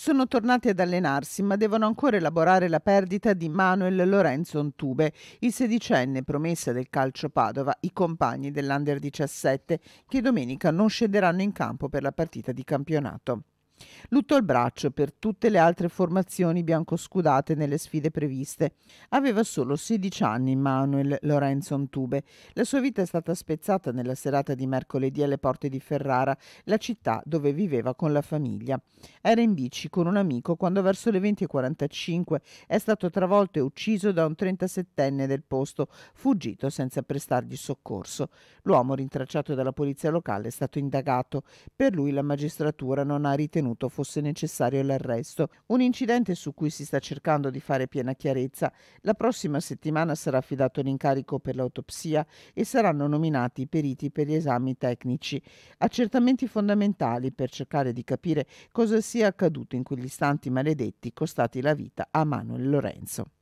sono tornati ad allenarsi ma devono ancora elaborare la perdita di Manuel Lorenzo Ntube, il sedicenne promessa del calcio Padova, i compagni dell'Under 17 che domenica non scenderanno in campo per la partita di campionato. Lutto il braccio per tutte le altre formazioni biancoscudate nelle sfide previste. Aveva solo 16 anni Manuel Lorenzo Ontube. La sua vita è stata spezzata nella serata di mercoledì alle porte di Ferrara, la città dove viveva con la famiglia. Era in bici con un amico quando verso le 20.45 è stato travolto e ucciso da un 37enne del posto, fuggito senza prestargli soccorso. L'uomo rintracciato dalla polizia locale è stato indagato. Per lui la magistratura non ha ritenuto ritenuto fosse necessario l'arresto. Un incidente su cui si sta cercando di fare piena chiarezza. La prossima settimana sarà affidato l'incarico per l'autopsia e saranno nominati i periti per gli esami tecnici. Accertamenti fondamentali per cercare di capire cosa sia accaduto in quegli istanti maledetti costati la vita a Manuel Lorenzo.